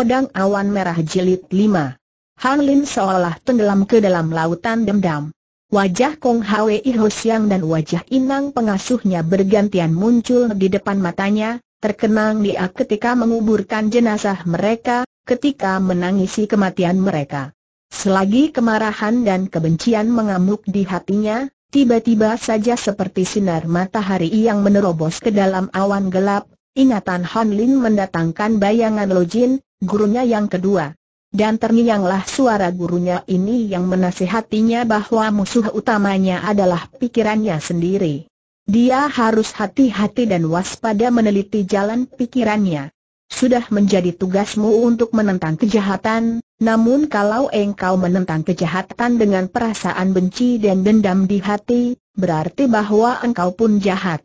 Pedang Awan Merah Jilid 5 Han Lin seolah tenggelam ke dalam lautan dendam. Wajah Kong Hwei Ho Siang dan wajah Inang pengasuhnya bergantian muncul di depan matanya, terkenang dia ketika menguburkan jenazah mereka, ketika menangisi kematian mereka. Selagi kemarahan dan kebencian mengamuk di hatinya, tiba-tiba saja seperti sinar matahari yang menerobos ke dalam awan gelap, Ingatan Han Lin mendatangkan bayangan Lo Jin, gurunya yang kedua. Dan terngianglah suara gurunya ini yang menasihatinya bahwa musuh utamanya adalah pikirannya sendiri. Dia harus hati-hati dan waspada meneliti jalan pikirannya. Sudah menjadi tugasmu untuk menentang kejahatan, namun kalau engkau menentang kejahatan dengan perasaan benci dan dendam di hati, berarti bahwa engkau pun jahat.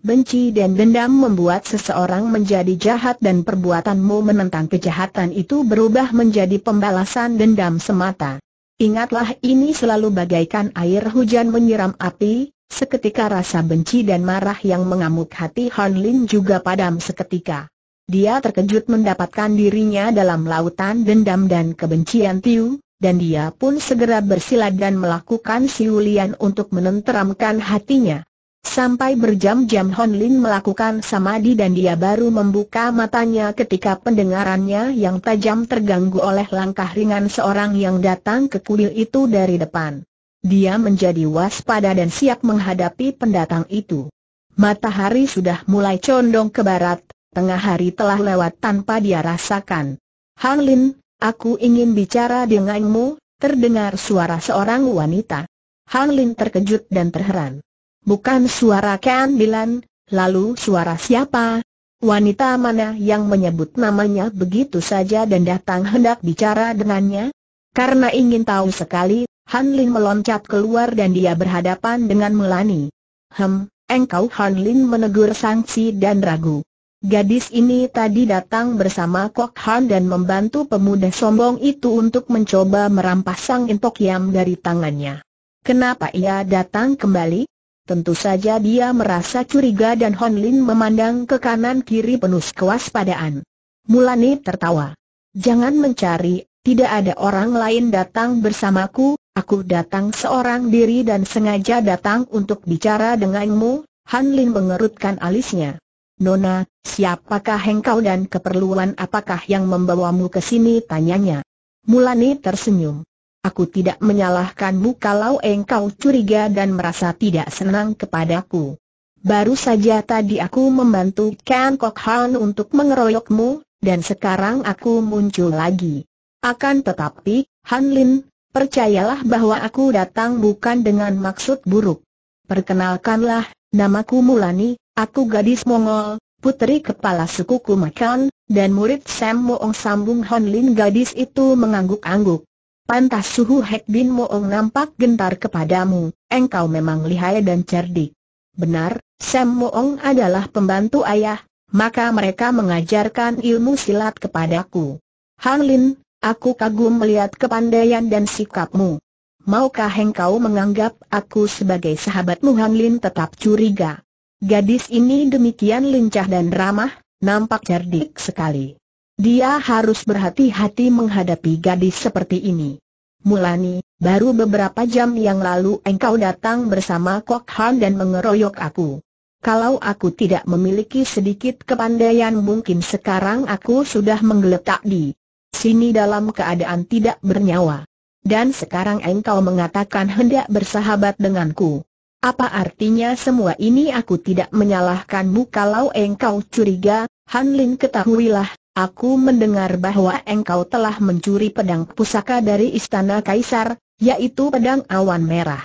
Benci dan dendam membuat seseorang menjadi jahat dan perbuatanmu menentang kejahatan itu berubah menjadi pembalasan dendam semata. Ingatlah ini selalu bagaikan air hujan menyiram api, seketika rasa benci dan marah yang mengamuk hati Han Lin juga padam seketika. Dia terkejut mendapatkan dirinya dalam lautan dendam dan kebencian Tiu, dan dia pun segera bersilat dan melakukan siulian untuk menenteramkan hatinya. Sampai berjam-jam Hon Lin melakukan samadi dan dia baru membuka matanya ketika pendengarannya yang tajam terganggu oleh langkah ringan seorang yang datang ke kuil itu dari depan. Dia menjadi waspada dan siap menghadapi pendatang itu. Matahari sudah mulai condong ke barat, tengah hari telah lewat tanpa dia rasakan. Han Lin, aku ingin bicara denganmu, terdengar suara seorang wanita. Han Lin terkejut dan terheran. Bukan suara Ken Bilan, lalu suara siapa? Wanita mana yang menyebut namanya begitu saja dan datang hendak bicara dengannya? Karena ingin tahu sekali, Han Lin meloncat keluar dan dia berhadapan dengan Melani. Hem, engkau Han Lin menegur sanksi dan ragu. Gadis ini tadi datang bersama Kok Han dan membantu pemuda sombong itu untuk mencoba merampas sang Intok Yam dari tangannya. Kenapa ia datang kembali? Tentu saja dia merasa curiga dan Hon Lin memandang ke kanan kiri penuh kewaspadaan. Mulani tertawa. Jangan mencari, tidak ada orang lain datang bersamaku, aku datang seorang diri dan sengaja datang untuk bicara denganmu, Han Lin mengerutkan alisnya. Nona, siapakah engkau dan keperluan apakah yang membawamu ke sini tanyanya. Mulani tersenyum. Aku tidak menyalahkanmu kalau engkau curiga dan merasa tidak senang kepadaku. Baru saja tadi aku membantu Kan Kok Han untuk mengeroyokmu, dan sekarang aku muncul lagi. Akan tetapi, Han Lin, percayalah bahwa aku datang bukan dengan maksud buruk. Perkenalkanlah, namaku Mulani, aku gadis Mongol, putri kepala suku Kumakan, dan murid Sam Moong sambung Han Lin gadis itu mengangguk-angguk. Pantas suhu Hek Bin Moong nampak gentar kepadamu, engkau memang lihai dan cerdik. Benar, Sam Moong adalah pembantu ayah, maka mereka mengajarkan ilmu silat kepadaku. Han Lin, aku kagum melihat kepandaian dan sikapmu. Maukah engkau menganggap aku sebagai sahabatmu Han Lin tetap curiga. Gadis ini demikian lincah dan ramah, nampak cerdik sekali. Dia harus berhati-hati menghadapi gadis seperti ini. Mulani, baru beberapa jam yang lalu engkau datang bersama Kok Han dan mengeroyok aku. Kalau aku tidak memiliki sedikit kepandaian mungkin sekarang aku sudah menggeletak di sini dalam keadaan tidak bernyawa. Dan sekarang engkau mengatakan hendak bersahabat denganku. Apa artinya semua ini aku tidak menyalahkanmu kalau engkau curiga, Hanlin ketahuilah, Aku mendengar bahwa engkau telah mencuri pedang pusaka dari istana kaisar, yaitu pedang awan merah.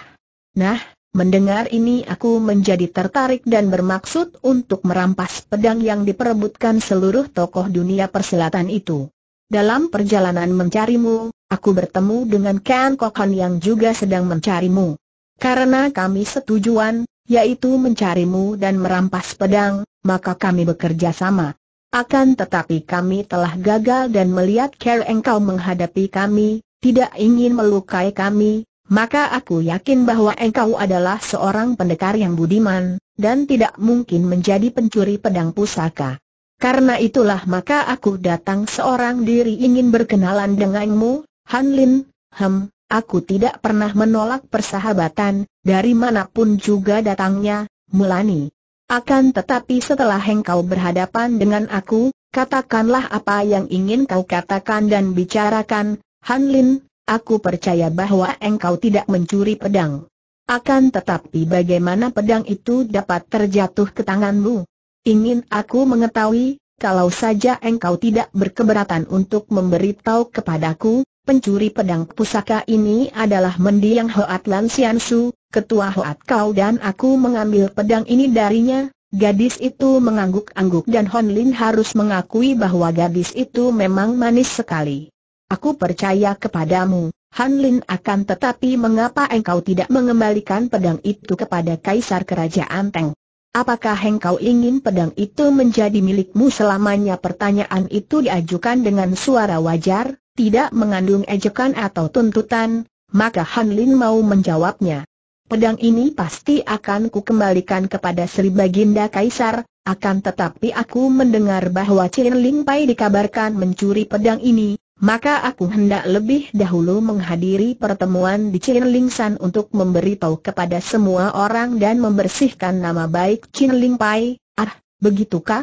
Nah, mendengar ini aku menjadi tertarik dan bermaksud untuk merampas pedang yang diperebutkan seluruh tokoh dunia perselatan itu. Dalam perjalanan mencarimu, aku bertemu dengan Ken Kokan yang juga sedang mencarimu. Karena kami setujuan, yaitu mencarimu dan merampas pedang, maka kami bekerja sama. Akan tetapi kami telah gagal dan melihat care engkau menghadapi kami, tidak ingin melukai kami, maka aku yakin bahwa engkau adalah seorang pendekar yang budiman, dan tidak mungkin menjadi pencuri pedang pusaka. Karena itulah maka aku datang seorang diri ingin berkenalan denganmu, Han Lin, hem, aku tidak pernah menolak persahabatan, dari manapun juga datangnya, Mulani. Akan tetapi setelah engkau berhadapan dengan aku, katakanlah apa yang ingin kau katakan dan bicarakan, Han Lin, aku percaya bahwa engkau tidak mencuri pedang. Akan tetapi bagaimana pedang itu dapat terjatuh ke tanganmu? Ingin aku mengetahui, kalau saja engkau tidak berkeberatan untuk memberitahu kepadaku, pencuri pedang pusaka ini adalah mendiang Hoat Lan Su, Ketua Hoat kau dan aku mengambil pedang ini darinya, Gadis itu mengangguk-angguk dan Hon Lin harus mengakui bahwa gadis itu memang manis sekali. Aku percaya kepadamu, Han Lin akan tetapi mengapa engkau tidak mengembalikan pedang itu kepada Kaisar Kerajaan Teng? Apakah engkau ingin pedang itu menjadi milikmu selamanya? Pertanyaan itu diajukan dengan suara wajar, tidak mengandung ejekan atau tuntutan, maka Han Lin mau menjawabnya. Pedang ini pasti akan kukembalikan kepada Sri Baginda Kaisar, akan tetapi aku mendengar bahwa Chin Ling Pai dikabarkan mencuri pedang ini, maka aku hendak lebih dahulu menghadiri pertemuan di Chin San untuk memberi tahu kepada semua orang dan membersihkan nama baik Chin Ling Pai. Ah, begitukah?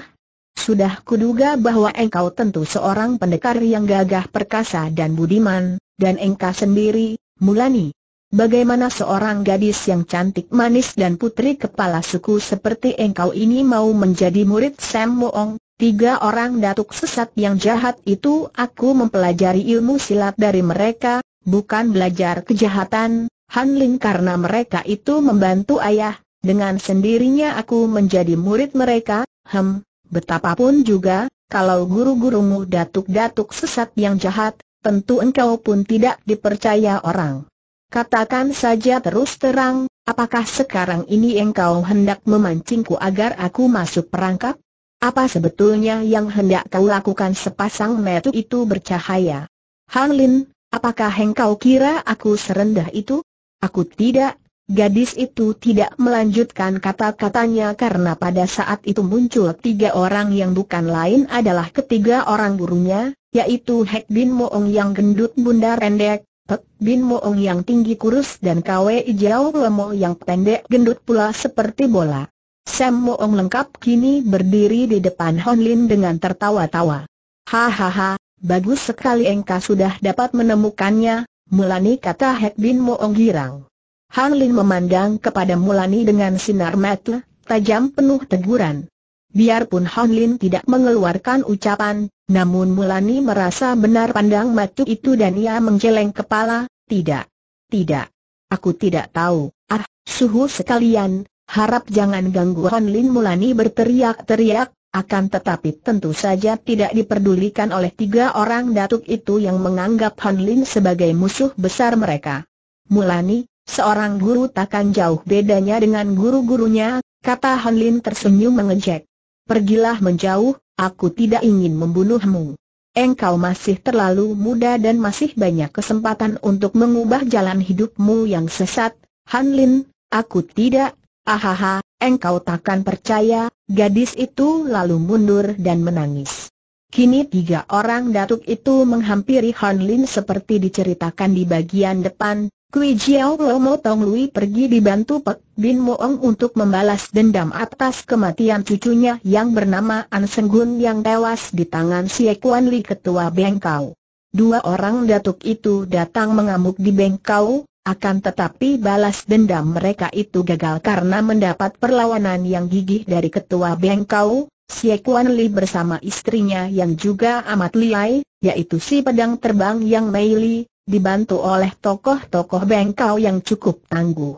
Sudah kuduga bahwa engkau tentu seorang pendekar yang gagah perkasa dan budiman, dan engkau sendiri, Mulani, Bagaimana seorang gadis yang cantik manis dan putri kepala suku seperti engkau ini mau menjadi murid Sam Moong? Tiga orang datuk sesat yang jahat itu aku mempelajari ilmu silat dari mereka, bukan belajar kejahatan, Han Ling karena mereka itu membantu ayah, dengan sendirinya aku menjadi murid mereka, hem, betapapun juga, kalau guru-gurumu datuk-datuk sesat yang jahat, tentu engkau pun tidak dipercaya orang. Katakan saja terus terang, apakah sekarang ini engkau hendak memancingku agar aku masuk perangkap? Apa sebetulnya yang hendak kau lakukan sepasang metu itu bercahaya? Han Lin, apakah engkau kira aku serendah itu? Aku tidak, gadis itu tidak melanjutkan kata-katanya karena pada saat itu muncul tiga orang yang bukan lain adalah ketiga orang gurunya, yaitu Hek Bin Moong yang gendut bundar pendek, Pek Bin Moong yang tinggi kurus dan Kwei Jiao Lemo yang pendek gendut pula seperti bola. Sam Moong lengkap kini berdiri di depan Hon Lin dengan tertawa-tawa. Hahaha, bagus sekali engkau sudah dapat menemukannya, Mulani kata Hek Bin Moong girang. Han Lin memandang kepada Mulani dengan sinar mata tajam penuh teguran. Biarpun Hon Lin tidak mengeluarkan ucapan, namun Mulani merasa benar pandang matu itu dan ia menggeleng kepala, tidak, tidak. Aku tidak tahu, ah, suhu sekalian, harap jangan ganggu Hon Lin Mulani berteriak-teriak, akan tetapi tentu saja tidak diperdulikan oleh tiga orang datuk itu yang menganggap Hon Lin sebagai musuh besar mereka. Mulani, seorang guru takkan jauh bedanya dengan guru-gurunya, kata Hon Lin tersenyum mengejek pergilah menjauh, aku tidak ingin membunuhmu. Engkau masih terlalu muda dan masih banyak kesempatan untuk mengubah jalan hidupmu yang sesat, Han Lin, aku tidak, ahaha, engkau takkan percaya, gadis itu lalu mundur dan menangis. Kini tiga orang datuk itu menghampiri Han Lin seperti diceritakan di bagian depan, Kui Jiao Mo Tong Lui pergi dibantu Pek Bin Moong untuk membalas dendam atas kematian cucunya yang bernama An Seng Gun yang tewas di tangan Si Kuan Li Ketua Bengkau. Dua orang datuk itu datang mengamuk di Bengkau, akan tetapi balas dendam mereka itu gagal karena mendapat perlawanan yang gigih dari ketua Bengkau, Si Kuan Li bersama istrinya yang juga amat liai, yaitu si pedang terbang yang Mei Li, dibantu oleh tokoh-tokoh bengkau yang cukup tangguh.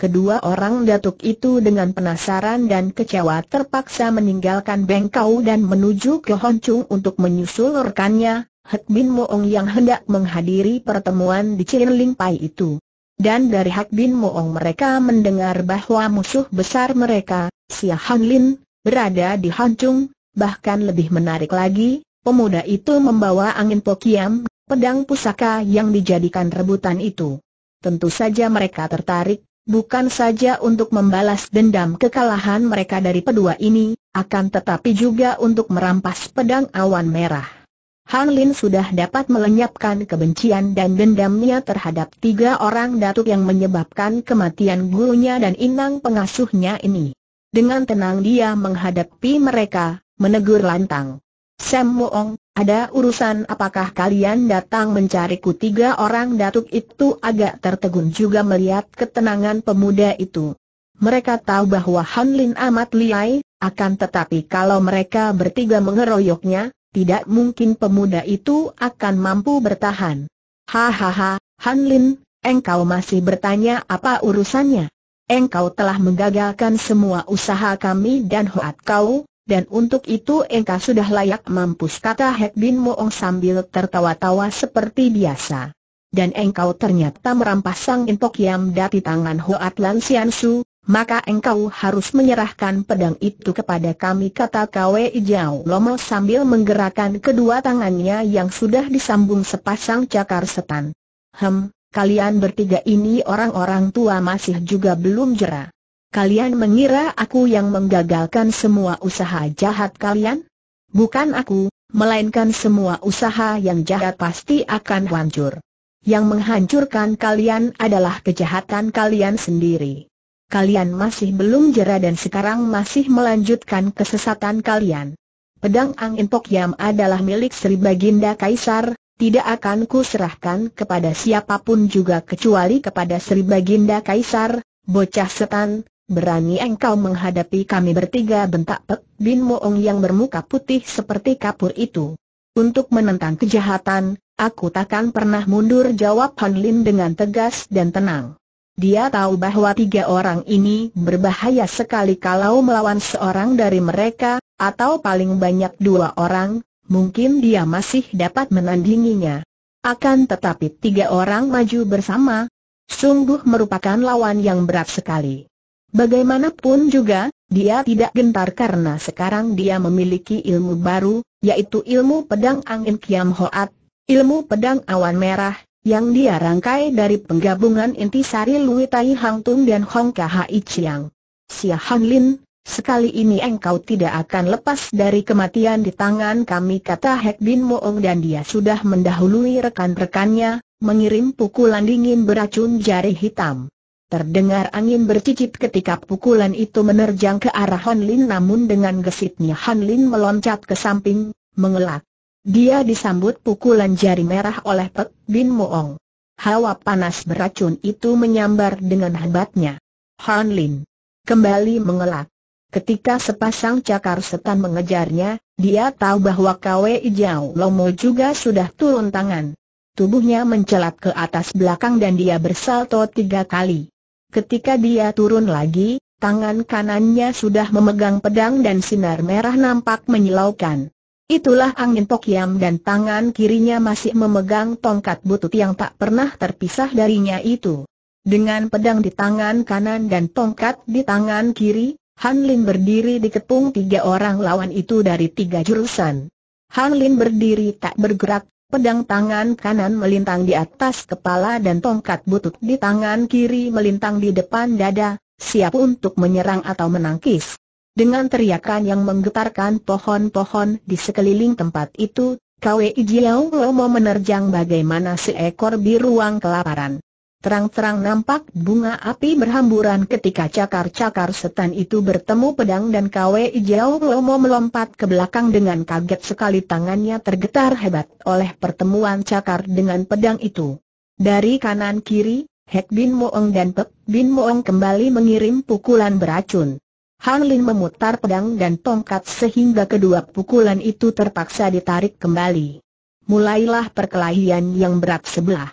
Kedua orang datuk itu dengan penasaran dan kecewa terpaksa meninggalkan bengkau dan menuju ke Honcung untuk menyusul rekannya, Hek Bin Moong yang hendak menghadiri pertemuan di Cililing Pai itu. Dan dari Hak Bin Moong mereka mendengar bahwa musuh besar mereka, Sia Han Lin, berada di Honcung, bahkan lebih menarik lagi, pemuda itu membawa angin pokiam pedang pusaka yang dijadikan rebutan itu. Tentu saja mereka tertarik, bukan saja untuk membalas dendam kekalahan mereka dari pedua ini, akan tetapi juga untuk merampas pedang awan merah. Han Lin sudah dapat melenyapkan kebencian dan dendamnya terhadap tiga orang datuk yang menyebabkan kematian gurunya dan inang pengasuhnya ini. Dengan tenang dia menghadapi mereka, menegur lantang. Sam Moong, ada urusan apakah kalian datang mencariku tiga orang datuk itu agak tertegun juga melihat ketenangan pemuda itu. Mereka tahu bahwa Han Lin amat liai, akan tetapi kalau mereka bertiga mengeroyoknya, tidak mungkin pemuda itu akan mampu bertahan. Hahaha, Han Lin, engkau masih bertanya apa urusannya? Engkau telah menggagalkan semua usaha kami dan hoat kau, dan untuk itu engkau sudah layak mampus kata Hek Bin Moong sambil tertawa-tawa seperti biasa. Dan engkau ternyata merampas Sang Intok Yam dari tangan Hoat Lan Sian Su, maka engkau harus menyerahkan pedang itu kepada kami kata Kwe Ijau Lomo sambil menggerakkan kedua tangannya yang sudah disambung sepasang cakar setan. Hem, kalian bertiga ini orang-orang tua masih juga belum jerah. Kalian mengira aku yang menggagalkan semua usaha jahat kalian? Bukan aku, melainkan semua usaha yang jahat pasti akan hancur. Yang menghancurkan kalian adalah kejahatan kalian sendiri. Kalian masih belum jera dan sekarang masih melanjutkan kesesatan kalian. Pedang Angin Pokyam adalah milik Sri Baginda Kaisar, tidak akan kuserahkan kepada siapapun juga kecuali kepada Sri Baginda Kaisar, bocah setan, berani engkau menghadapi kami bertiga bentak Pek Bin Moong yang bermuka putih seperti kapur itu. Untuk menentang kejahatan, aku takkan pernah mundur jawab Han Lin dengan tegas dan tenang. Dia tahu bahwa tiga orang ini berbahaya sekali kalau melawan seorang dari mereka, atau paling banyak dua orang, mungkin dia masih dapat menandinginya. Akan tetapi tiga orang maju bersama, sungguh merupakan lawan yang berat sekali. Bagaimanapun juga, dia tidak gentar karena sekarang dia memiliki ilmu baru, yaitu ilmu pedang angin Kiam Hoat, ilmu pedang awan merah, yang dia rangkai dari penggabungan intisari Lui Tai Hang Tung dan Hong Khai Chiang. Sia Han Lin, sekali ini engkau tidak akan lepas dari kematian di tangan kami kata Hek Bin Moong dan dia sudah mendahului rekan-rekannya, mengirim pukulan dingin beracun jari hitam. Terdengar angin bercicit ketika pukulan itu menerjang ke arah Han Lin namun dengan gesitnya Han Lin meloncat ke samping, mengelak. Dia disambut pukulan jari merah oleh Pek Bin Moong. Hawa panas beracun itu menyambar dengan hebatnya. Han Lin kembali mengelak. Ketika sepasang cakar setan mengejarnya, dia tahu bahwa Kwe Jiao Lomo juga sudah turun tangan. Tubuhnya mencelat ke atas belakang dan dia bersalto tiga kali. Ketika dia turun lagi, tangan kanannya sudah memegang pedang dan sinar merah nampak menyilaukan. Itulah angin tokiam dan tangan kirinya masih memegang tongkat butut yang tak pernah terpisah darinya itu. Dengan pedang di tangan kanan dan tongkat di tangan kiri, Han Lin berdiri dikepung tiga orang lawan itu dari tiga jurusan. Han Lin berdiri tak bergerak, Pedang tangan kanan melintang di atas kepala dan tongkat butut di tangan kiri melintang di depan dada, siap untuk menyerang atau menangkis. Dengan teriakan yang menggetarkan pohon-pohon di sekeliling tempat itu, Kwei Jiao Lomo menerjang bagaimana seekor biruang kelaparan. Terang-terang nampak bunga api berhamburan ketika cakar-cakar setan itu bertemu pedang dan kawe Ijau Lomo melompat ke belakang dengan kaget sekali tangannya tergetar hebat oleh pertemuan cakar dengan pedang itu. Dari kanan kiri, Hek Bin Moong dan Pek Bin Moong kembali mengirim pukulan beracun. Han Lin memutar pedang dan tongkat sehingga kedua pukulan itu terpaksa ditarik kembali. Mulailah perkelahian yang berat sebelah.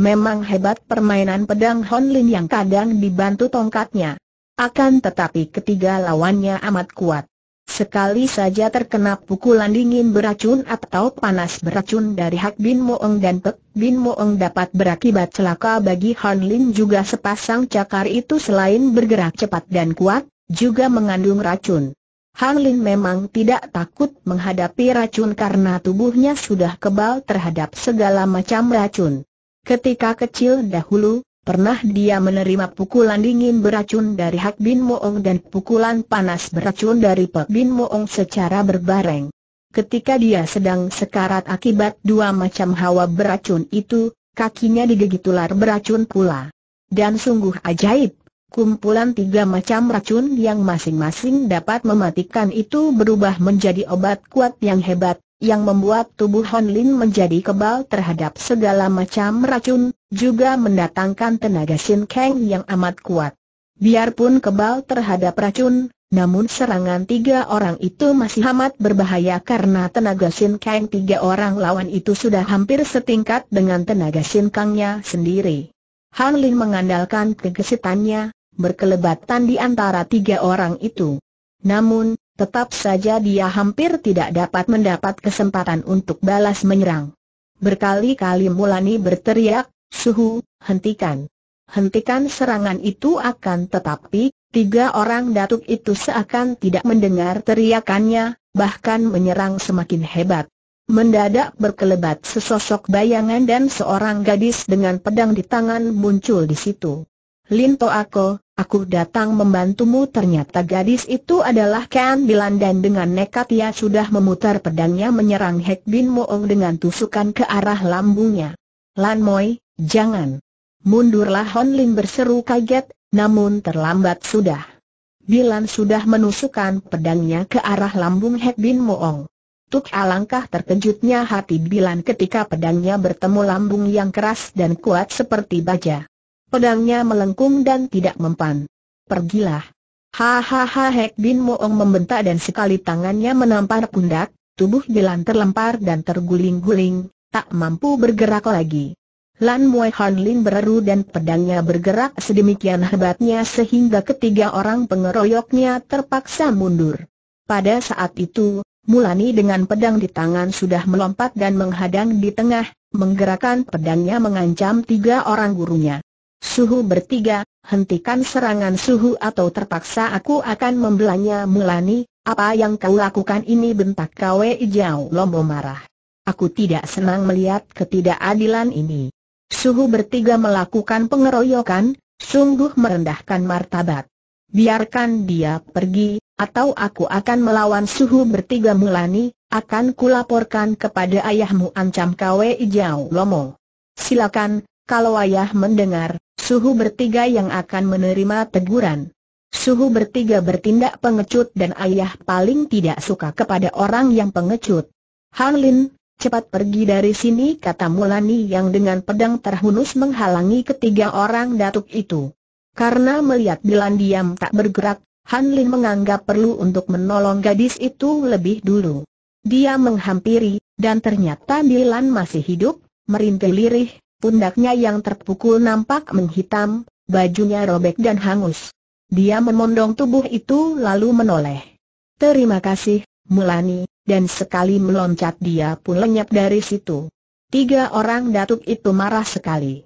Memang hebat permainan pedang Honlin yang kadang dibantu tongkatnya. Akan tetapi ketiga lawannya amat kuat. Sekali saja terkena pukulan dingin beracun atau panas beracun dari Hak Bin Moong dan Pek Bin Moong dapat berakibat celaka bagi Han Lin juga sepasang cakar itu selain bergerak cepat dan kuat, juga mengandung racun. Han Lin memang tidak takut menghadapi racun karena tubuhnya sudah kebal terhadap segala macam racun. Ketika kecil dahulu, pernah dia menerima pukulan dingin beracun dari Hak Bin Moong dan pukulan panas beracun dari Pak Bin Moong secara berbareng. Ketika dia sedang sekarat akibat dua macam hawa beracun itu, kakinya digigit ular beracun pula. Dan sungguh ajaib, kumpulan tiga macam racun yang masing-masing dapat mematikan itu berubah menjadi obat kuat yang hebat, yang membuat tubuh Lin menjadi kebal terhadap segala macam racun, juga mendatangkan tenaga Sin Kang yang amat kuat. Biarpun kebal terhadap racun, namun serangan tiga orang itu masih amat berbahaya karena tenaga Sin Kang tiga orang lawan itu sudah hampir setingkat dengan tenaga Sin Kangnya sendiri. Han Lin mengandalkan kegesitannya, berkelebatan di antara tiga orang itu. Namun, Tetap saja dia hampir tidak dapat mendapat kesempatan untuk balas menyerang. Berkali-kali Mulani berteriak, Suhu, hentikan. Hentikan serangan itu akan tetapi, tiga orang datuk itu seakan tidak mendengar teriakannya, bahkan menyerang semakin hebat. Mendadak berkelebat sesosok bayangan dan seorang gadis dengan pedang di tangan muncul di situ. Linto Toako, Aku datang membantumu ternyata gadis itu adalah Ken Bilan dan dengan nekat ia sudah memutar pedangnya menyerang Hek Bin Moong dengan tusukan ke arah lambungnya. Lan Moi, jangan. Mundurlah Hon Lin berseru kaget, namun terlambat sudah. Bilan sudah menusukkan pedangnya ke arah lambung Hek Bin Moong. Tuk alangkah terkejutnya hati Bilan ketika pedangnya bertemu lambung yang keras dan kuat seperti baja. Pedangnya melengkung dan tidak mempan. Pergilah. Hahaha Hek Bin Moong membentak dan sekali tangannya menampar pundak, tubuh Bilan terlempar dan terguling-guling, tak mampu bergerak lagi. Lan Mui Han Lin bereru dan pedangnya bergerak sedemikian hebatnya sehingga ketiga orang pengeroyoknya terpaksa mundur. Pada saat itu, Mulani dengan pedang di tangan sudah melompat dan menghadang di tengah, menggerakkan pedangnya mengancam tiga orang gurunya. Suhu bertiga, hentikan serangan suhu atau terpaksa aku akan membelanya Mulani, apa yang kau lakukan ini bentak kau Ijau Lombo marah. Aku tidak senang melihat ketidakadilan ini. Suhu bertiga melakukan pengeroyokan, sungguh merendahkan martabat. Biarkan dia pergi, atau aku akan melawan suhu bertiga Mulani, akan kulaporkan kepada ayahmu ancam kau Ijau Lomo. Silakan, kalau ayah mendengar, suhu bertiga yang akan menerima teguran. Suhu bertiga bertindak pengecut dan ayah paling tidak suka kepada orang yang pengecut. Hanlin, cepat pergi dari sini kata Mulani yang dengan pedang terhunus menghalangi ketiga orang datuk itu. Karena melihat Bilan diam tak bergerak, Hanlin menganggap perlu untuk menolong gadis itu lebih dulu. Dia menghampiri, dan ternyata Bilan masih hidup, merintih lirih, pundaknya yang terpukul nampak menghitam, bajunya robek dan hangus. Dia memondong tubuh itu lalu menoleh. Terima kasih, Mulani, dan sekali meloncat dia pun lenyap dari situ. Tiga orang datuk itu marah sekali.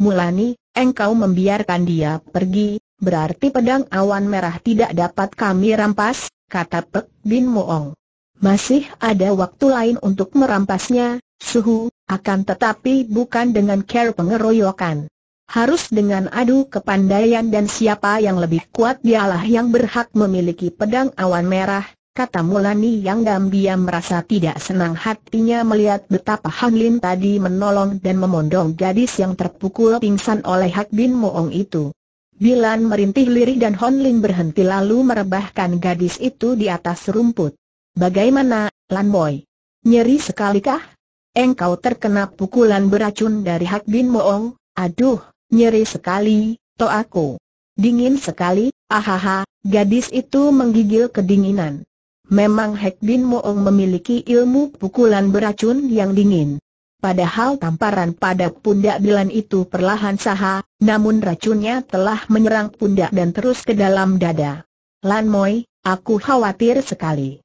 Mulani, engkau membiarkan dia pergi, berarti pedang awan merah tidak dapat kami rampas, kata Pek Bin Moong. Masih ada waktu lain untuk merampasnya, suhu, akan tetapi bukan dengan care pengeroyokan. Harus dengan adu kepandaian dan siapa yang lebih kuat dialah yang berhak memiliki pedang awan merah, kata Mulani yang Gambia merasa tidak senang hatinya melihat betapa Han Lin tadi menolong dan memondong gadis yang terpukul pingsan oleh Hak Bin Moong itu. Bilan merintih lirih dan Hon Lin berhenti lalu merebahkan gadis itu di atas rumput. Bagaimana, Lan Boy? Nyeri sekalikah? engkau terkena pukulan beracun dari Hak Bin Moong, aduh, nyeri sekali, to aku. Dingin sekali, ahaha, gadis itu menggigil kedinginan. Memang Hak Bin Moong memiliki ilmu pukulan beracun yang dingin. Padahal tamparan pada pundak Bilan itu perlahan saha, namun racunnya telah menyerang pundak dan terus ke dalam dada. Lan Moi, aku khawatir sekali.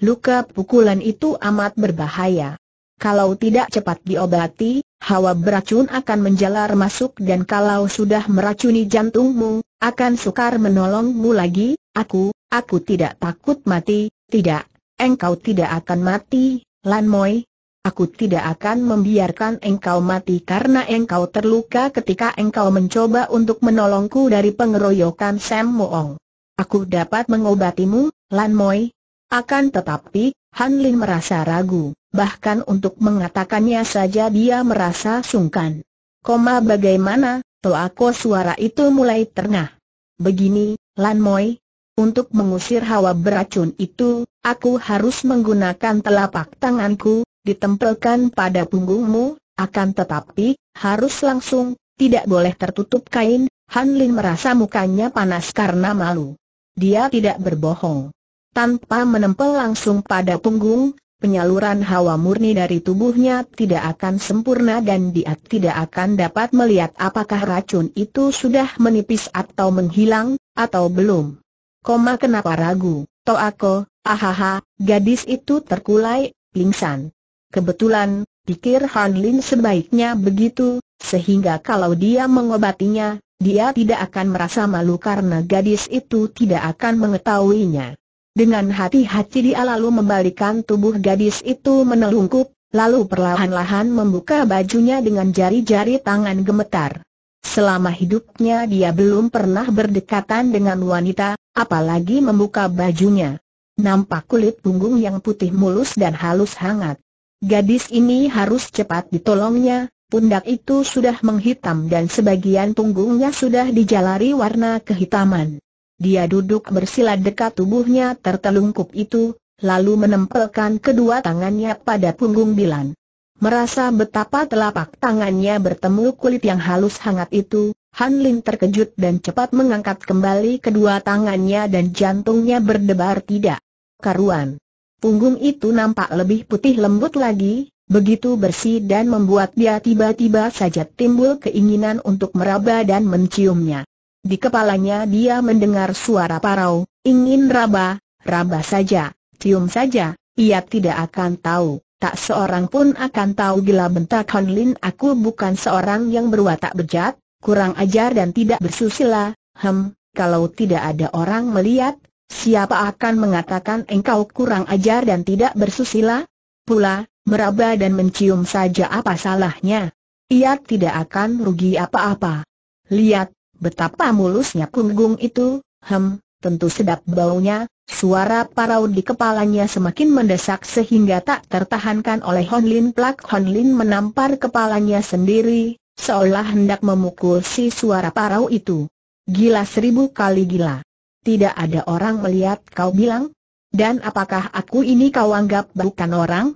Luka pukulan itu amat berbahaya. Kalau tidak cepat diobati, hawa beracun akan menjalar masuk dan kalau sudah meracuni jantungmu, akan sukar menolongmu lagi, aku, aku tidak takut mati, tidak, engkau tidak akan mati, Lan Moi. Aku tidak akan membiarkan engkau mati karena engkau terluka ketika engkau mencoba untuk menolongku dari pengeroyokan Sam Moong. Aku dapat mengobatimu, Lan Moi. Akan tetapi, Han Lin merasa ragu bahkan untuk mengatakannya saja dia merasa sungkan. Koma bagaimana, aku suara itu mulai ternah. Begini, Lan Moi, untuk mengusir hawa beracun itu, aku harus menggunakan telapak tanganku, ditempelkan pada punggungmu, akan tetapi, harus langsung, tidak boleh tertutup kain, Han Lin merasa mukanya panas karena malu. Dia tidak berbohong. Tanpa menempel langsung pada punggung, penyaluran hawa murni dari tubuhnya tidak akan sempurna dan dia tidak akan dapat melihat apakah racun itu sudah menipis atau menghilang, atau belum. Koma kenapa ragu, Toh aku, ahaha, gadis itu terkulai, pingsan. Kebetulan, pikir Hanlin sebaiknya begitu, sehingga kalau dia mengobatinya, dia tidak akan merasa malu karena gadis itu tidak akan mengetahuinya. Dengan hati-hati dia lalu membalikan tubuh gadis itu menelungkup, lalu perlahan-lahan membuka bajunya dengan jari-jari tangan gemetar. Selama hidupnya dia belum pernah berdekatan dengan wanita, apalagi membuka bajunya. Nampak kulit punggung yang putih mulus dan halus hangat. Gadis ini harus cepat ditolongnya, pundak itu sudah menghitam dan sebagian punggungnya sudah dijalari warna kehitaman. Dia duduk bersila dekat tubuhnya tertelungkup itu, lalu menempelkan kedua tangannya pada punggung Bilan. Merasa betapa telapak tangannya bertemu kulit yang halus hangat itu, Han Lin terkejut dan cepat mengangkat kembali kedua tangannya dan jantungnya berdebar tidak. Karuan. Punggung itu nampak lebih putih lembut lagi, begitu bersih dan membuat dia tiba-tiba saja timbul keinginan untuk meraba dan menciumnya. Di kepalanya dia mendengar suara parau, ingin raba, raba saja, cium saja, ia tidak akan tahu, tak seorang pun akan tahu gila bentak Han Lin aku bukan seorang yang berwatak bejat, kurang ajar dan tidak bersusila, hem, kalau tidak ada orang melihat, siapa akan mengatakan engkau kurang ajar dan tidak bersusila? Pula, meraba dan mencium saja apa salahnya? Ia tidak akan rugi apa-apa. Lihat, Betapa mulusnya punggung itu, hem, tentu sedap baunya, suara parau di kepalanya semakin mendesak sehingga tak tertahankan oleh Hon Lin. Plak Hon Lin menampar kepalanya sendiri, seolah hendak memukul si suara parau itu. Gila seribu kali gila. Tidak ada orang melihat kau bilang? Dan apakah aku ini kau anggap bukan orang?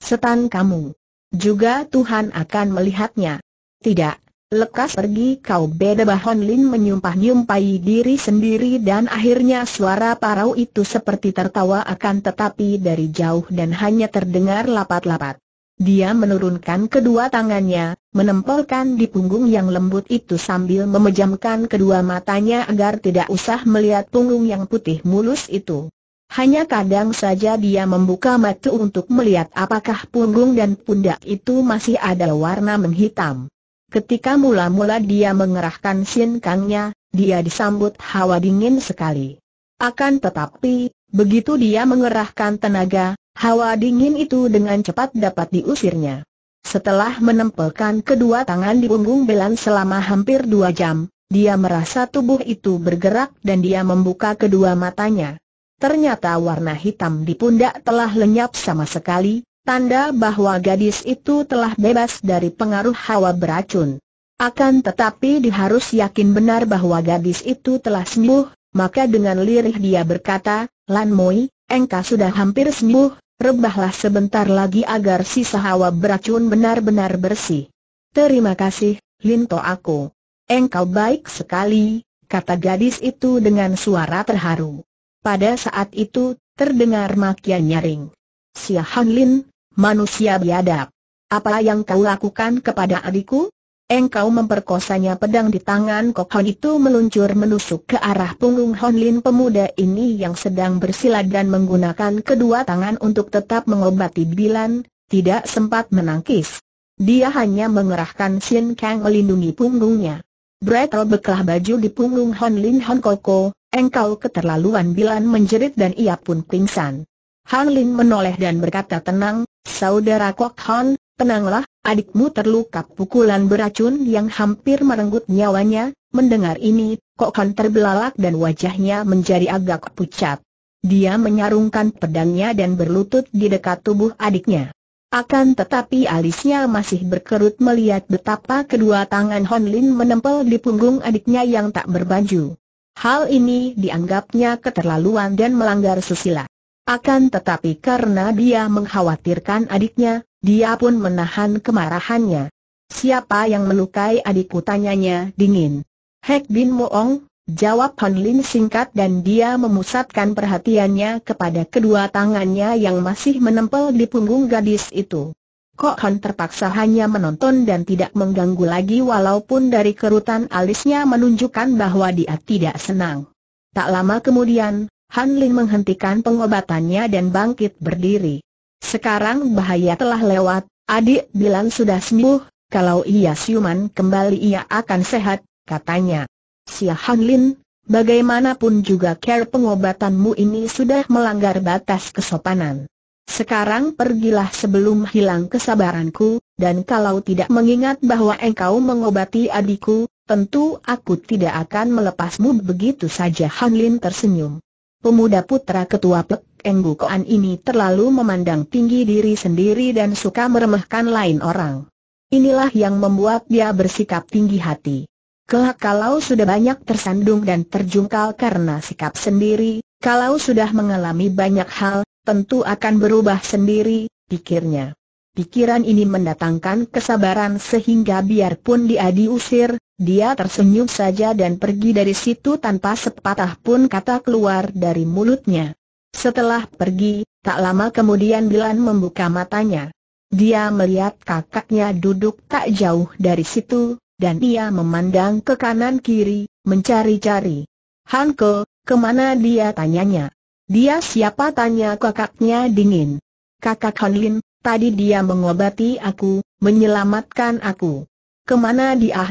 Setan kamu. Juga Tuhan akan melihatnya. Tidak, Lekas pergi kau beda Bahon Lin menyumpah-nyumpai diri sendiri dan akhirnya suara parau itu seperti tertawa akan tetapi dari jauh dan hanya terdengar lapat-lapat. Dia menurunkan kedua tangannya, menempelkan di punggung yang lembut itu sambil memejamkan kedua matanya agar tidak usah melihat punggung yang putih mulus itu. Hanya kadang saja dia membuka mata untuk melihat apakah punggung dan pundak itu masih ada warna menghitam. Ketika mula-mula dia mengerahkan Sin Kangnya, dia disambut hawa dingin sekali. Akan tetapi, begitu dia mengerahkan tenaga, hawa dingin itu dengan cepat dapat diusirnya. Setelah menempelkan kedua tangan di punggung Belan selama hampir dua jam, dia merasa tubuh itu bergerak dan dia membuka kedua matanya. Ternyata warna hitam di pundak telah lenyap sama sekali, Tanda bahwa gadis itu telah bebas dari pengaruh hawa beracun. Akan tetapi dia harus yakin benar bahwa gadis itu telah sembuh, maka dengan lirih dia berkata, Lan Moi, engkau sudah hampir sembuh, rebahlah sebentar lagi agar sisa hawa beracun benar-benar bersih. Terima kasih, Linto aku. Engkau baik sekali, kata gadis itu dengan suara terharu. Pada saat itu, terdengar makian nyaring. Sia Han Lin, manusia biadab. Apa yang kau lakukan kepada adikku? Engkau memperkosanya pedang di tangan Kok Hon itu meluncur menusuk ke arah punggung Hon Lin pemuda ini yang sedang bersilat dan menggunakan kedua tangan untuk tetap mengobati bilan, tidak sempat menangkis. Dia hanya mengerahkan Sin Kang melindungi punggungnya. Bretel beklah baju di punggung Hon Lin Hon Koko, engkau keterlaluan bilan menjerit dan ia pun pingsan. Han Lin menoleh dan berkata tenang, saudara Kok Han, tenanglah, adikmu terluka pukulan beracun yang hampir merenggut nyawanya, mendengar ini, Kok Han terbelalak dan wajahnya menjadi agak pucat. Dia menyarungkan pedangnya dan berlutut di dekat tubuh adiknya. Akan tetapi alisnya masih berkerut melihat betapa kedua tangan Hon Lin menempel di punggung adiknya yang tak berbaju. Hal ini dianggapnya keterlaluan dan melanggar susila. Akan tetapi karena dia mengkhawatirkan adiknya, dia pun menahan kemarahannya. Siapa yang melukai adikku tanyanya dingin. Hek Bin Moong, jawab Han Lin singkat dan dia memusatkan perhatiannya kepada kedua tangannya yang masih menempel di punggung gadis itu. Kok Han terpaksa hanya menonton dan tidak mengganggu lagi walaupun dari kerutan alisnya menunjukkan bahwa dia tidak senang. Tak lama kemudian, Han Ling menghentikan pengobatannya dan bangkit berdiri. Sekarang bahaya telah lewat, adik bilang sudah sembuh, kalau ia siuman kembali ia akan sehat, katanya. Sia Han Lin, bagaimanapun juga care pengobatanmu ini sudah melanggar batas kesopanan. Sekarang pergilah sebelum hilang kesabaranku, dan kalau tidak mengingat bahwa engkau mengobati adikku, tentu aku tidak akan melepasmu begitu saja Han Lin tersenyum. Pemuda putra ketua Pek Enggu Koan ini terlalu memandang tinggi diri sendiri dan suka meremehkan lain orang. Inilah yang membuat dia bersikap tinggi hati. Kelak kalau sudah banyak tersandung dan terjungkal karena sikap sendiri, kalau sudah mengalami banyak hal, tentu akan berubah sendiri, pikirnya. Pikiran ini mendatangkan kesabaran sehingga biarpun dia diusir, dia tersenyum saja dan pergi dari situ tanpa sepatah pun kata keluar dari mulutnya. Setelah pergi, tak lama kemudian Bilan membuka matanya. Dia melihat kakaknya duduk tak jauh dari situ, dan ia memandang ke kanan kiri, mencari-cari. Hanko, kemana dia tanyanya? Dia siapa tanya kakaknya dingin. Kakak Hanlin, tadi dia mengobati aku, menyelamatkan aku. Kemana dia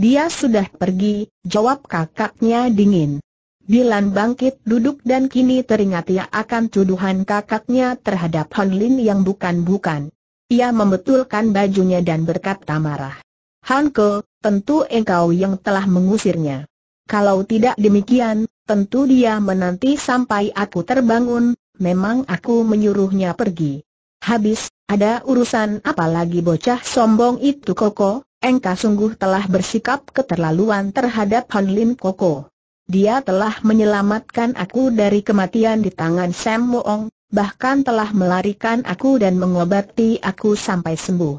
dia sudah pergi, jawab kakaknya dingin. Dilan bangkit duduk dan kini teringat ia akan tuduhan kakaknya terhadap Han Lin yang bukan-bukan. Ia membetulkan bajunya dan berkata marah. Ke, tentu engkau yang telah mengusirnya. Kalau tidak demikian, tentu dia menanti sampai aku terbangun, memang aku menyuruhnya pergi. Habis, ada urusan apa lagi bocah sombong itu koko? engkau sungguh telah bersikap keterlaluan terhadap Han Lin Koko. Dia telah menyelamatkan aku dari kematian di tangan Sam Moong, bahkan telah melarikan aku dan mengobati aku sampai sembuh.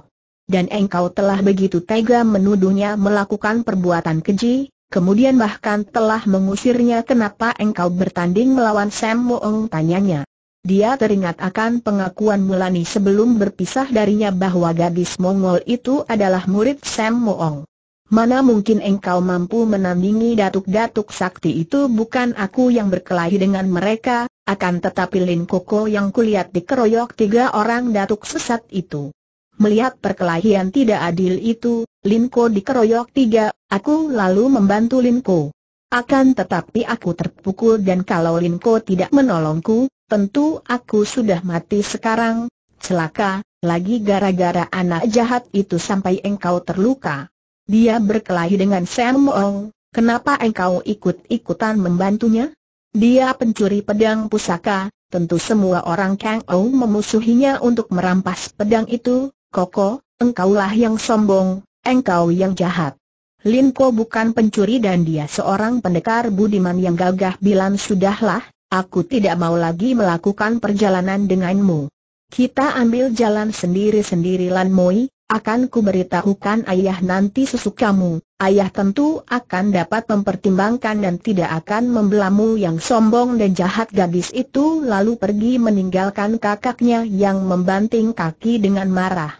Dan engkau telah begitu tega menuduhnya melakukan perbuatan keji, kemudian bahkan telah mengusirnya kenapa engkau bertanding melawan Sam Moong tanyanya. Dia teringat akan pengakuan Mulani sebelum berpisah darinya bahwa gadis Mongol itu adalah murid Sam Moong. Mana mungkin engkau mampu menandingi datuk-datuk sakti itu bukan aku yang berkelahi dengan mereka, akan tetapi Lin Koko yang kulihat dikeroyok tiga orang datuk sesat itu. Melihat perkelahian tidak adil itu, Lin Ko dikeroyok tiga, aku lalu membantu Lin Ko. Akan tetapi aku terpukul dan kalau Lin Ko tidak menolongku, Tentu aku sudah mati sekarang, celaka, lagi gara-gara anak jahat itu sampai engkau terluka. Dia berkelahi dengan Sam Ong, kenapa engkau ikut-ikutan membantunya? Dia pencuri pedang pusaka, tentu semua orang Kang Ou memusuhinya untuk merampas pedang itu, Koko, engkaulah yang sombong, engkau yang jahat. Lin Ko bukan pencuri dan dia seorang pendekar budiman yang gagah bilang sudahlah, Aku tidak mau lagi melakukan perjalanan denganmu. Kita ambil jalan sendiri-sendiri Lan Moi, akan ku beritahukan ayah nanti sesukamu, Ayah tentu akan dapat mempertimbangkan dan tidak akan membelamu yang sombong dan jahat gadis itu lalu pergi meninggalkan kakaknya yang membanting kaki dengan marah.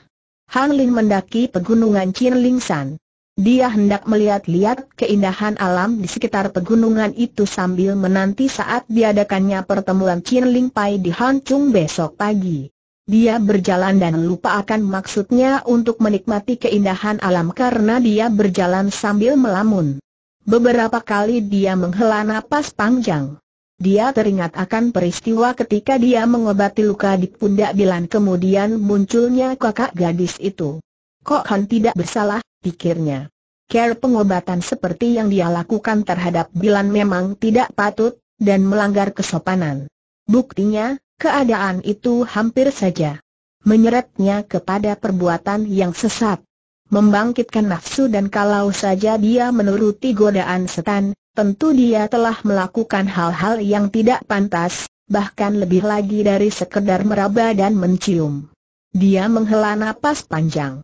Han Lin mendaki pegunungan Chin Ling San. Dia hendak melihat-lihat keindahan alam di sekitar pegunungan itu sambil menanti saat diadakannya pertemuan Chin Ling Pai di Han Chung besok pagi. Dia berjalan dan lupa akan maksudnya untuk menikmati keindahan alam karena dia berjalan sambil melamun. Beberapa kali dia menghela napas panjang. Dia teringat akan peristiwa ketika dia mengobati luka di pundak Bilan kemudian munculnya kakak gadis itu. Kok Han tidak bersalah? pikirnya. Care pengobatan seperti yang dia lakukan terhadap Bilan memang tidak patut, dan melanggar kesopanan. Buktinya, keadaan itu hampir saja menyeretnya kepada perbuatan yang sesat. Membangkitkan nafsu dan kalau saja dia menuruti godaan setan, tentu dia telah melakukan hal-hal yang tidak pantas, bahkan lebih lagi dari sekedar meraba dan mencium. Dia menghela napas panjang.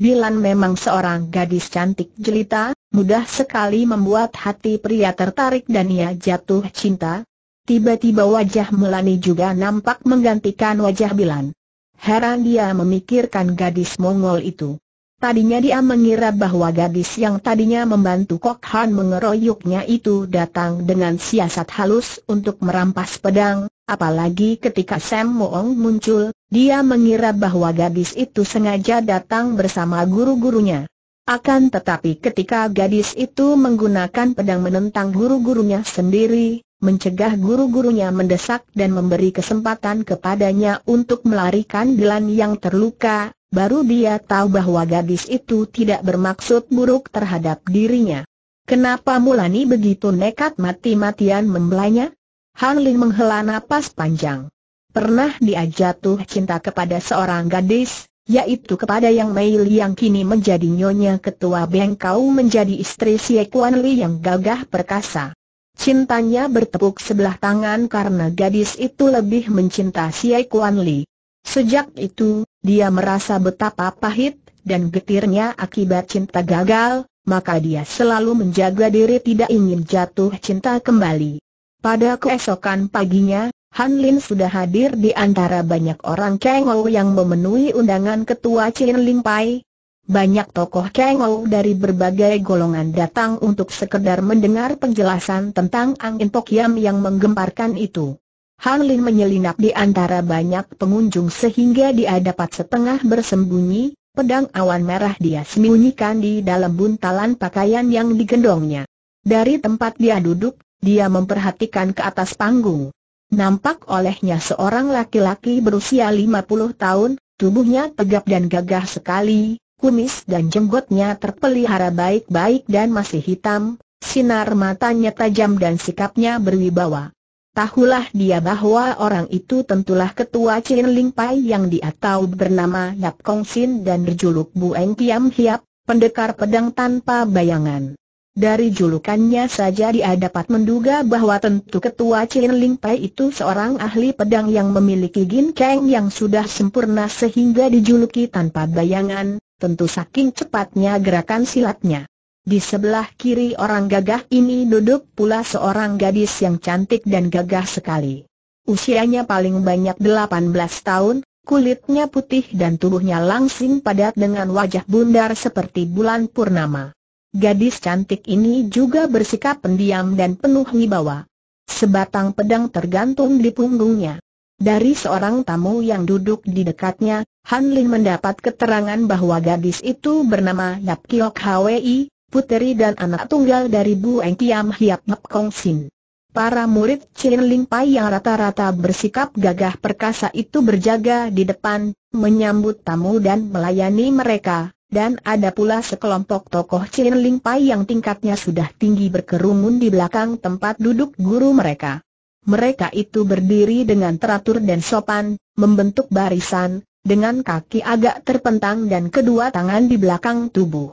Bilan memang seorang gadis cantik jelita, mudah sekali membuat hati pria tertarik dan ia jatuh cinta. Tiba-tiba wajah Melani juga nampak menggantikan wajah Bilan. Heran dia memikirkan gadis Mongol itu. Tadinya dia mengira bahwa gadis yang tadinya membantu Kok Han mengeroyoknya itu datang dengan siasat halus untuk merampas pedang, apalagi ketika Sam Moong muncul, dia mengira bahwa gadis itu sengaja datang bersama guru-gurunya. Akan tetapi ketika gadis itu menggunakan pedang menentang guru-gurunya sendiri, mencegah guru-gurunya mendesak dan memberi kesempatan kepadanya untuk melarikan Dilan yang terluka, baru dia tahu bahwa gadis itu tidak bermaksud buruk terhadap dirinya. Kenapa Mulani begitu nekat mati-matian membelanya? Han menghela napas panjang. Pernah dia jatuh cinta kepada seorang gadis, yaitu kepada Yang Mei Li yang kini menjadi nyonya ketua Bengkau menjadi istri Si Kuan Li yang gagah perkasa. Cintanya bertepuk sebelah tangan karena gadis itu lebih mencinta Si Kuan Li. Sejak itu, dia merasa betapa pahit dan getirnya akibat cinta gagal, maka dia selalu menjaga diri tidak ingin jatuh cinta kembali. Pada keesokan paginya, Han Lin sudah hadir di antara banyak orang Kengou yang memenuhi undangan ketua Chin Ling Pai. Banyak tokoh Kengou dari berbagai golongan datang untuk sekedar mendengar penjelasan tentang angin Tokyam yang menggemparkan itu. Han Lin menyelinap di antara banyak pengunjung sehingga dia dapat setengah bersembunyi, pedang awan merah dia sembunyikan di dalam buntalan pakaian yang digendongnya. Dari tempat dia duduk, dia memperhatikan ke atas panggung. Nampak olehnya seorang laki-laki berusia 50 tahun, tubuhnya tegap dan gagah sekali, kumis dan jenggotnya terpelihara baik-baik dan masih hitam, sinar matanya tajam dan sikapnya berwibawa. Tahulah dia bahwa orang itu tentulah ketua Chin Ling Pai yang diatau bernama Yap Kong Sin dan berjuluk Bu Eng Kiam Hiap, pendekar pedang tanpa bayangan. Dari julukannya saja dia dapat menduga bahwa tentu ketua Chin Ling Pai itu seorang ahli pedang yang memiliki ginkeng yang sudah sempurna sehingga dijuluki tanpa bayangan, tentu saking cepatnya gerakan silatnya. Di sebelah kiri orang gagah ini duduk pula seorang gadis yang cantik dan gagah sekali. Usianya paling banyak 18 tahun, kulitnya putih dan tubuhnya langsing padat dengan wajah bundar seperti bulan purnama. Gadis cantik ini juga bersikap pendiam dan penuh wibawa. Sebatang pedang tergantung di punggungnya. Dari seorang tamu yang duduk di dekatnya, Han Lin mendapat keterangan bahwa gadis itu bernama Yap Kiok Hwi, puteri dan anak tunggal dari Bu Eng Kiam Hiap Nap Kong Sin. Para murid Chin Ling Pai yang rata-rata bersikap gagah perkasa itu berjaga di depan, menyambut tamu dan melayani mereka, dan ada pula sekelompok tokoh Chin Ling Pai yang tingkatnya sudah tinggi berkerumun di belakang tempat duduk guru mereka. Mereka itu berdiri dengan teratur dan sopan, membentuk barisan, dengan kaki agak terpentang dan kedua tangan di belakang tubuh.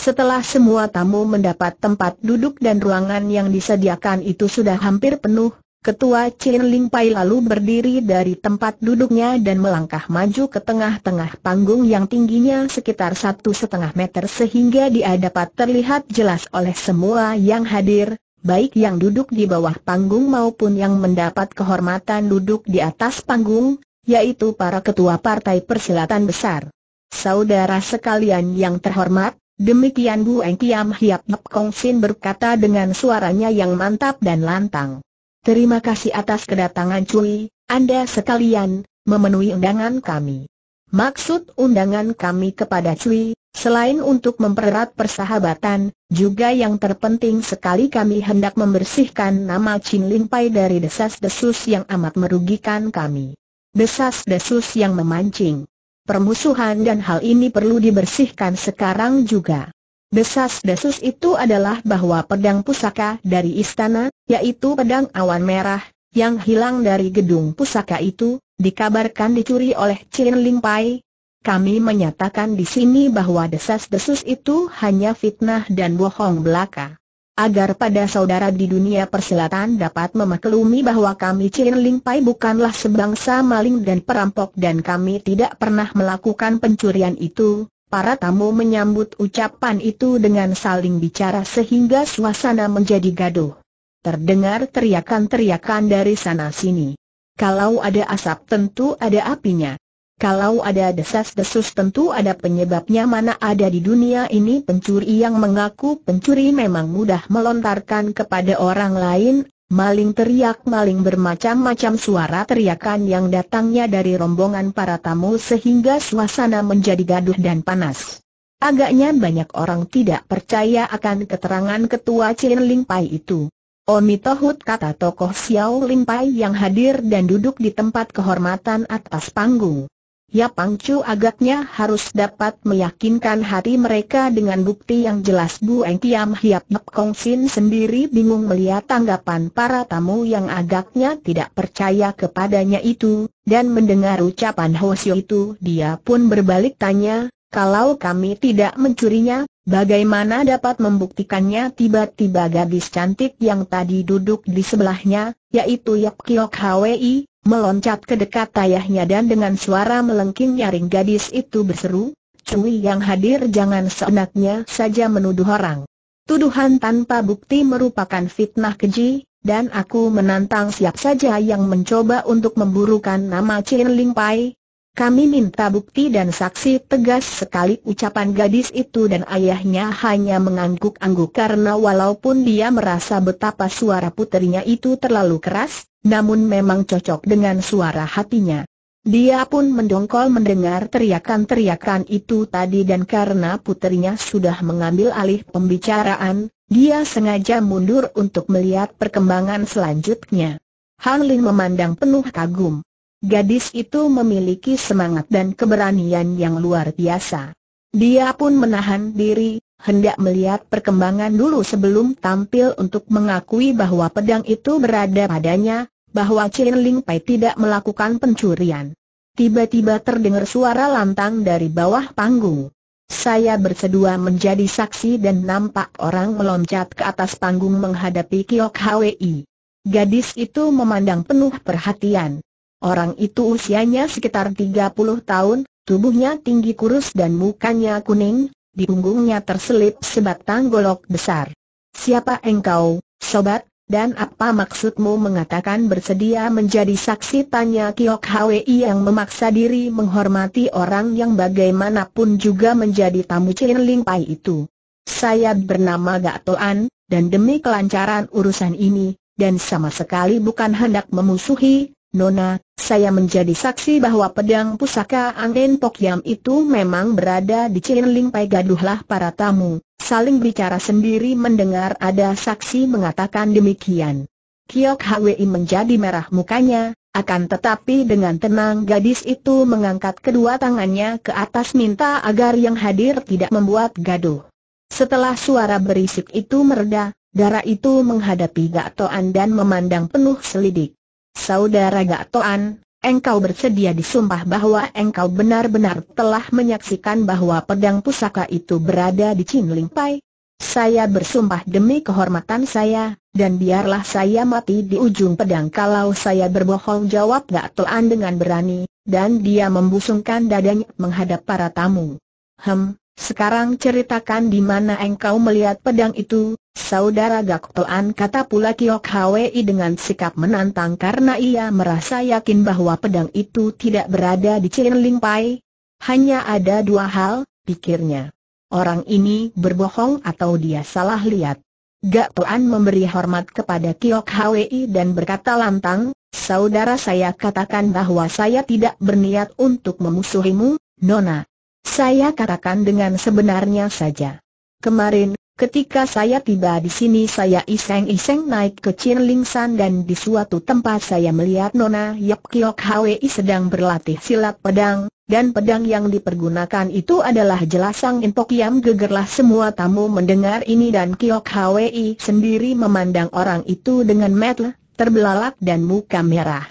Setelah semua tamu mendapat tempat duduk dan ruangan yang disediakan itu sudah hampir penuh, Ketua Chin Ling Pai lalu berdiri dari tempat duduknya dan melangkah maju ke tengah-tengah panggung yang tingginya sekitar satu setengah meter sehingga dia dapat terlihat jelas oleh semua yang hadir, baik yang duduk di bawah panggung maupun yang mendapat kehormatan duduk di atas panggung, yaitu para ketua partai persilatan besar. Saudara sekalian yang terhormat, demikian Bu Eng Kiam Hiap Nep Kong Sin berkata dengan suaranya yang mantap dan lantang. Terima kasih atas kedatangan Cui, Anda sekalian, memenuhi undangan kami. Maksud undangan kami kepada Cui, selain untuk mempererat persahabatan, juga yang terpenting sekali kami hendak membersihkan nama Chin Ling Pai dari desas-desus yang amat merugikan kami. Desas-desus yang memancing permusuhan dan hal ini perlu dibersihkan sekarang juga. Desas-desus itu adalah bahwa pedang pusaka dari istana, yaitu pedang awan merah, yang hilang dari gedung pusaka itu, dikabarkan dicuri oleh Chin Ling Pai. Kami menyatakan di sini bahwa desas-desus itu hanya fitnah dan bohong belaka. Agar pada saudara di dunia perselatan dapat memaklumi bahwa kami Chin Ling Pai bukanlah sebangsa maling dan perampok dan kami tidak pernah melakukan pencurian itu, Para tamu menyambut ucapan itu dengan saling bicara sehingga suasana menjadi gaduh. Terdengar teriakan-teriakan dari sana-sini. Kalau ada asap tentu ada apinya. Kalau ada desas-desus tentu ada penyebabnya mana ada di dunia ini pencuri yang mengaku pencuri memang mudah melontarkan kepada orang lain Maling teriak maling bermacam-macam suara teriakan yang datangnya dari rombongan para tamu sehingga suasana menjadi gaduh dan panas. Agaknya banyak orang tidak percaya akan keterangan ketua Chin Ling Pai itu. Omi Tohut kata tokoh Xiao Pai yang hadir dan duduk di tempat kehormatan atas panggung. Ya Pangcu agaknya harus dapat meyakinkan hati mereka dengan bukti yang jelas Bu Engkiam Hiap Nep Kong Sin sendiri bingung melihat tanggapan para tamu yang agaknya tidak percaya kepadanya itu, dan mendengar ucapan Hosio itu dia pun berbalik tanya, kalau kami tidak mencurinya, bagaimana dapat membuktikannya tiba-tiba gadis cantik yang tadi duduk di sebelahnya, yaitu Yap Kiok Hwi, meloncat ke dekat ayahnya dan dengan suara melengking nyaring gadis itu berseru, Cui yang hadir jangan seenaknya saja menuduh orang. Tuduhan tanpa bukti merupakan fitnah keji, dan aku menantang siap saja yang mencoba untuk memburukan nama Chin Ling Pai, kami minta bukti dan saksi tegas sekali ucapan gadis itu dan ayahnya hanya mengangguk-angguk karena walaupun dia merasa betapa suara puterinya itu terlalu keras, namun memang cocok dengan suara hatinya. Dia pun mendongkol mendengar teriakan-teriakan itu tadi dan karena puterinya sudah mengambil alih pembicaraan, dia sengaja mundur untuk melihat perkembangan selanjutnya. Han Lin memandang penuh kagum. Gadis itu memiliki semangat dan keberanian yang luar biasa. Dia pun menahan diri, hendak melihat perkembangan dulu sebelum tampil untuk mengakui bahwa pedang itu berada padanya, bahwa Chin Ling Pai tidak melakukan pencurian. Tiba-tiba terdengar suara lantang dari bawah panggung. Saya bersedua menjadi saksi dan nampak orang meloncat ke atas panggung menghadapi Kiok Hwi. Gadis itu memandang penuh perhatian. Orang itu usianya sekitar 30 tahun, tubuhnya tinggi kurus dan mukanya kuning, di punggungnya terselip sebatang golok besar. Siapa engkau, sobat, dan apa maksudmu mengatakan bersedia menjadi saksi tanya Kiok Hwi yang memaksa diri menghormati orang yang bagaimanapun juga menjadi tamu Chin Ling Pai itu. Saya bernama Gak Toan, dan demi kelancaran urusan ini, dan sama sekali bukan hendak memusuhi, Nona, saya menjadi saksi bahwa pedang pusaka Angin Pok Yam itu memang berada di Chin Ling Pai gaduhlah para tamu, saling bicara sendiri mendengar ada saksi mengatakan demikian. Kiok Hwi menjadi merah mukanya, akan tetapi dengan tenang gadis itu mengangkat kedua tangannya ke atas minta agar yang hadir tidak membuat gaduh. Setelah suara berisik itu mereda, darah itu menghadapi Gak Toan dan memandang penuh selidik. Saudara Gatoan, engkau bersedia disumpah bahwa engkau benar-benar telah menyaksikan bahwa pedang pusaka itu berada di Chin Ling Pai? Saya bersumpah demi kehormatan saya, dan biarlah saya mati di ujung pedang kalau saya berbohong jawab Gatoan dengan berani, dan dia membusungkan dadanya menghadap para tamu. Hem, sekarang ceritakan di mana engkau melihat pedang itu, saudara Gak kata pula Kiok Hwi dengan sikap menantang karena ia merasa yakin bahwa pedang itu tidak berada di Ling Pai. Hanya ada dua hal, pikirnya. Orang ini berbohong atau dia salah lihat. Gak memberi hormat kepada Kiok Hwi dan berkata lantang, Saudara saya katakan bahwa saya tidak berniat untuk memusuhimu, Nona. Saya katakan dengan sebenarnya saja. Kemarin, ketika saya tiba di sini saya iseng-iseng naik ke San dan di suatu tempat saya melihat Nona Yap Kiok Hwi sedang berlatih silat pedang, dan pedang yang dipergunakan itu adalah jelasang Intok Yam gegerlah semua tamu mendengar ini dan Kiok Hwi sendiri memandang orang itu dengan metel, terbelalak dan muka merah.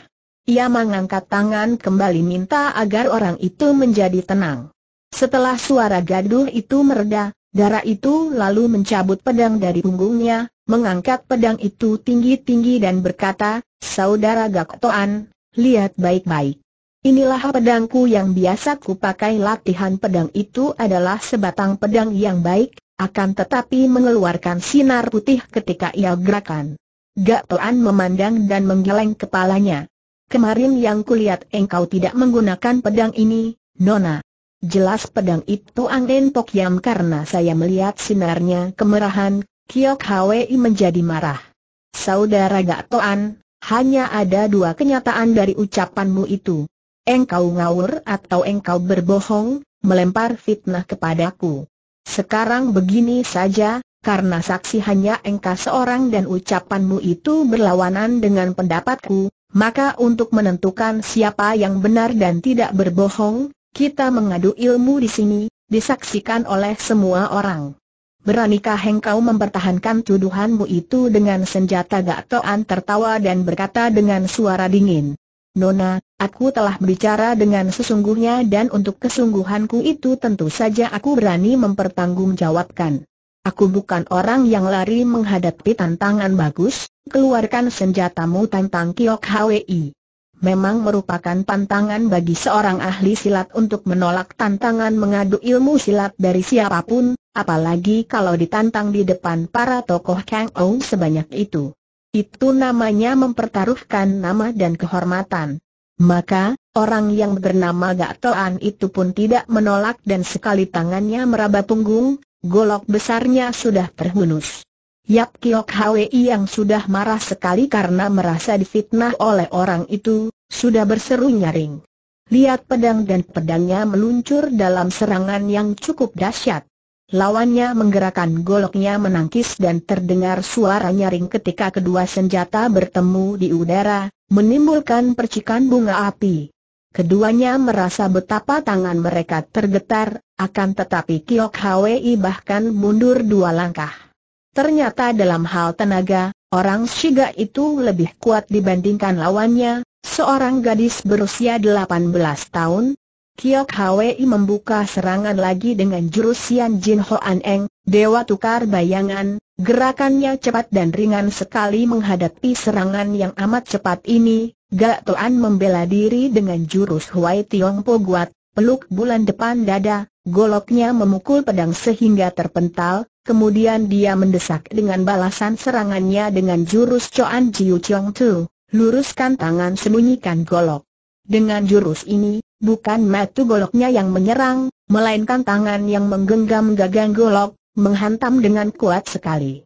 Ia mengangkat tangan kembali minta agar orang itu menjadi tenang. Setelah suara gaduh itu mereda, darah itu lalu mencabut pedang dari punggungnya, mengangkat pedang itu tinggi-tinggi dan berkata, Saudara Gaktoan, lihat baik-baik. Inilah pedangku yang biasa kupakai latihan pedang itu adalah sebatang pedang yang baik, akan tetapi mengeluarkan sinar putih ketika ia gerakan. Gaktoan memandang dan menggeleng kepalanya. Kemarin yang kulihat engkau tidak menggunakan pedang ini, Nona. Jelas pedang itu angin Tok Yam karena saya melihat sinarnya kemerahan, Kiok Hwi menjadi marah. Saudara Gak Toan, hanya ada dua kenyataan dari ucapanmu itu. Engkau ngawur atau engkau berbohong, melempar fitnah kepadaku. Sekarang begini saja, karena saksi hanya engkau seorang dan ucapanmu itu berlawanan dengan pendapatku, maka untuk menentukan siapa yang benar dan tidak berbohong, kita mengadu ilmu di sini, disaksikan oleh semua orang. Beranikah engkau mempertahankan tuduhanmu itu dengan senjata Gatoan tertawa dan berkata dengan suara dingin. Nona, aku telah berbicara dengan sesungguhnya dan untuk kesungguhanku itu tentu saja aku berani mempertanggungjawabkan. Aku bukan orang yang lari menghadapi tantangan bagus, keluarkan senjatamu tantang Kiok Hwi memang merupakan pantangan bagi seorang ahli silat untuk menolak tantangan mengadu ilmu silat dari siapapun, apalagi kalau ditantang di depan para tokoh Kang Ong sebanyak itu. Itu namanya mempertaruhkan nama dan kehormatan. Maka, orang yang bernama Gak Toan itu pun tidak menolak dan sekali tangannya meraba punggung, golok besarnya sudah terhunus. Yap Kiok Hwi yang sudah marah sekali karena merasa difitnah oleh orang itu, sudah berseru nyaring. Lihat pedang dan pedangnya meluncur dalam serangan yang cukup dahsyat. Lawannya menggerakkan goloknya menangkis dan terdengar suara nyaring ketika kedua senjata bertemu di udara, menimbulkan percikan bunga api. Keduanya merasa betapa tangan mereka tergetar, akan tetapi Kiok Hwi bahkan mundur dua langkah. Ternyata dalam hal tenaga, orang Shiga itu lebih kuat dibandingkan lawannya, seorang gadis berusia 18 tahun. Kiok Hwi membuka serangan lagi dengan jurusian Yan Jin Hoan Eng, Dewa Tukar Bayangan, gerakannya cepat dan ringan sekali menghadapi serangan yang amat cepat ini, Gak Toan membela diri dengan jurus Huai Tiong Po Guat, peluk bulan depan dada, goloknya memukul pedang sehingga terpental, Kemudian dia mendesak dengan balasan serangannya dengan jurus Ji Jiu Chong Tu, luruskan tangan sembunyikan golok. Dengan jurus ini, bukan matu goloknya yang menyerang, melainkan tangan yang menggenggam gagang golok, menghantam dengan kuat sekali.